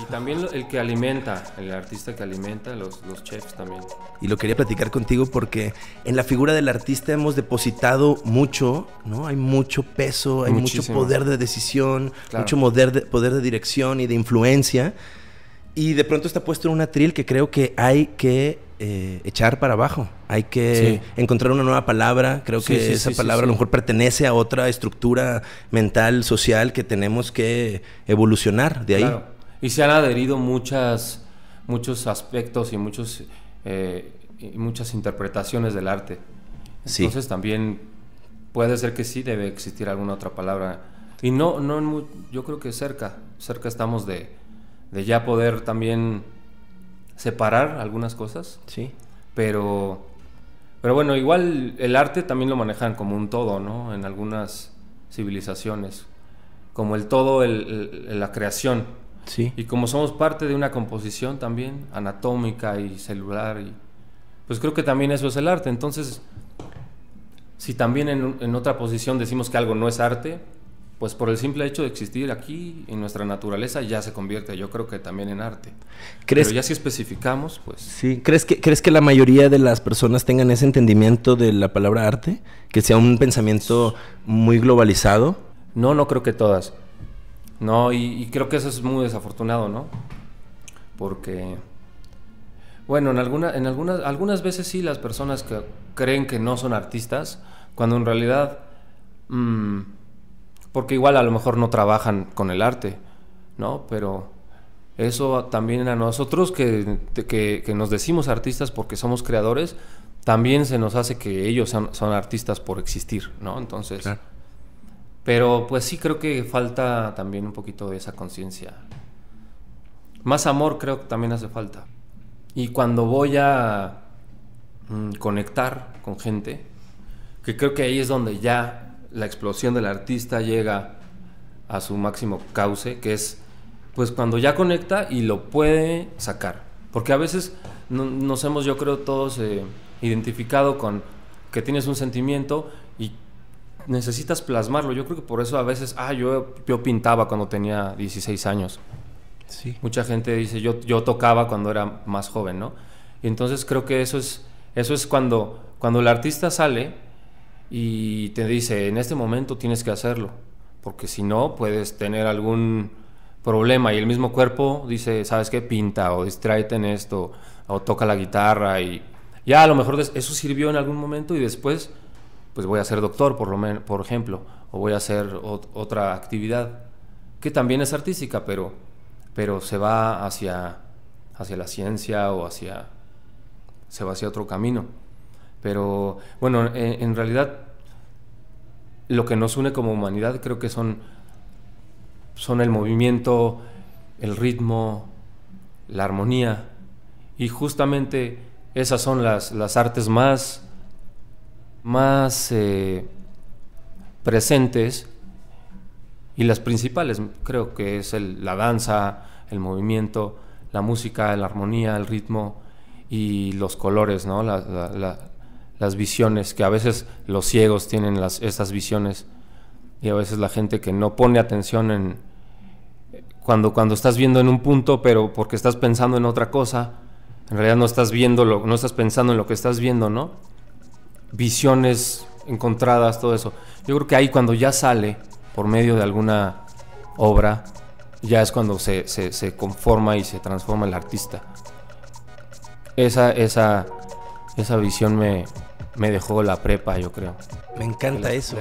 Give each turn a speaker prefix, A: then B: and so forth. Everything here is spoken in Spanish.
A: Y también el que alimenta, el artista que alimenta, los, chefs también.
B: Y lo quería platicar contigo porque en la figura del artista hemos depositado mucho, ¿no? Hay mucho peso, hay mucho poder de decisión, mucho poder de, poder de dirección y de influencia. Y de pronto está puesto en un atril que creo que hay que eh, echar para abajo. Hay que encontrar una nueva palabra. Creo que esa palabra a lo mejor pertenece a otra estructura mental, social que tenemos que evolucionar de ahí.
A: Y se han adherido muchas, muchos aspectos y, muchos, eh, y muchas interpretaciones del arte. Entonces también puede ser que sí debe existir alguna otra palabra. Y no, no yo creo que cerca, cerca estamos de, ya poder también separar algunas cosas. Sí. Pero, pero bueno, igual el arte también lo manejan como un todo, ¿no? En algunas civilizaciones. Como el todo, el, la creación y como somos parte de una composición también, anatómica y celular, y, pues creo que también eso es el arte. Entonces, si también en, otra posición decimos que algo no es arte, pues por el simple hecho de existir aquí en nuestra naturaleza ya se convierte, yo creo que también en arte. ¿Crees Pero ya si especificamos, pues... Sí,
B: ¿crees que, ¿crees que la mayoría de las personas tengan ese entendimiento de la palabra arte? Que sea un pensamiento muy
A: globalizado. No, no creo que todas. No, y, creo que eso es muy desafortunado, ¿no? Porque, bueno, en, alguna, en algunas, algunas veces sí las personas que creen que no son artistas, cuando en realidad, mm, porque igual a lo mejor no trabajan con el arte, ¿no? Pero eso también a nosotros que, que, nos decimos artistas porque somos creadores, también se nos hace que ellos son, artistas por existir, ¿no? Entonces... Pero pues sí creo que falta también un poquito de esa conciencia. Más amor creo que también hace falta. Y cuando voy a mm, conectar con gente, que creo que ahí es donde ya la explosión del artista llega a su máximo cauce, que es pues cuando ya conecta y lo puede sacar. Porque a veces nos hemos, yo creo, todos eh, identificado con que tienes un sentimiento y necesitas plasmarlo. Yo creo que por eso a veces, ah, yo, yo pintaba cuando tenía 16 años. Sí. Mucha gente dice, yo, yo tocaba cuando era más joven, ¿no? Y entonces creo que eso es, eso es cuando, cuando el artista sale y te dice, en este momento tienes que hacerlo, porque si no puedes tener algún problema y el mismo cuerpo dice, ¿sabes qué? Pinta o distráete en esto o toca la guitarra y ya a lo mejor eso sirvió en algún momento y después pues voy a ser doctor, por, lo por ejemplo, o voy a hacer otra actividad, que también es artística, pero, pero se va hacia, hacia la ciencia o hacia, se va hacia otro camino. Pero bueno, en, realidad lo que nos une como humanidad creo que son, son el movimiento, el ritmo, la armonía, y justamente esas son las, las artes más más eh, presentes y las principales, creo que es la danza, el movimiento, la música, la armonía, el ritmo y los colores, ¿no? las visiones, que a veces los ciegos tienen las, estas visiones y a veces la gente que no pone atención en cuando, cuando estás viendo en un punto, pero porque estás pensando en otra cosa, en realidad no estás viendo lo, no estás pensando en lo que estás viendo, ¿no? visiones encontradas, todo eso. Yo creo que ahí cuando ya sale por medio de alguna obra, ya es cuando se, conforma y se transforma el artista. Esa, esa, esa visión me, dejó la prepa, yo creo.
B: Me encanta eso.